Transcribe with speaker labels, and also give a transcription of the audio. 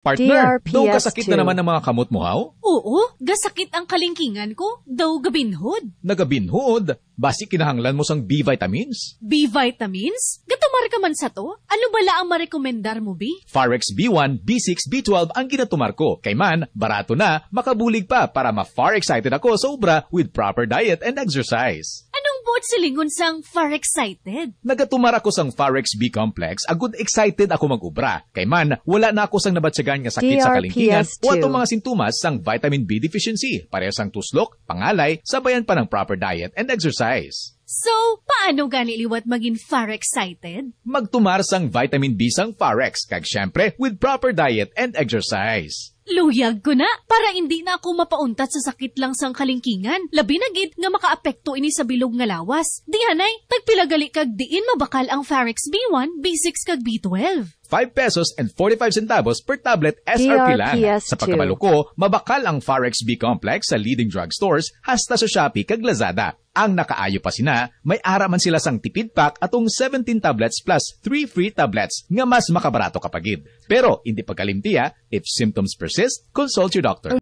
Speaker 1: Partner, DRPST. daw kasakit na naman ng mga kamot mo, haw?
Speaker 2: Oo, gasakit ang kalingkingan ko, daw gabinhod.
Speaker 1: Nagabinhod? Basi kinahanglan mo sang B vitamins?
Speaker 2: B vitamins? Gatumar ka man sa to? Ano bala ang marekomendar mo, B?
Speaker 1: Farex B1, B6, B12 ang ginatumar ko. Kay man, barato na, makabulig pa para ma-far excited ako sobra with proper diet and exercise.
Speaker 2: Mood silingon sang far excited. Nagatumar
Speaker 1: ako sang Farex B complex, agud excited ako magubra. Kay man, wala na ako sang nabatsagan nga sakit sa kalingkingan DRPS2. o atong mga sintomas sang vitamin B deficiency, parehas sang tuslok, pangalay, sabayan pa ng proper diet and exercise.
Speaker 2: So, paano ganiliwat maging far excited?
Speaker 1: Magtumaras ang vitamin B sang Farex, kag syempre with proper diet and exercise.
Speaker 2: Luyag ko na para hindi na ako mapauntat sa sakit lang sang kalingkingan. Labi na gid nga makaapekto ini sa bilog nga lawas. Di hanay, tagpilagali kag diin mabakal ang Farex B1, B6 kag B12.
Speaker 1: 5 pesos and 45 centavos per tablet SRP lang. Sa pagkabaluko, mabakal ang Forex B Complex sa leading drugstores hasta sa Shopee kag Lazada. Ang nakaayo pa sina, may ara man sila sang tipid pack atong 17 tablets plus 3 free tablets nga mas makabarato kapagid. Pero hindi pagkalimtiya, if symptoms persist, consult your doctor.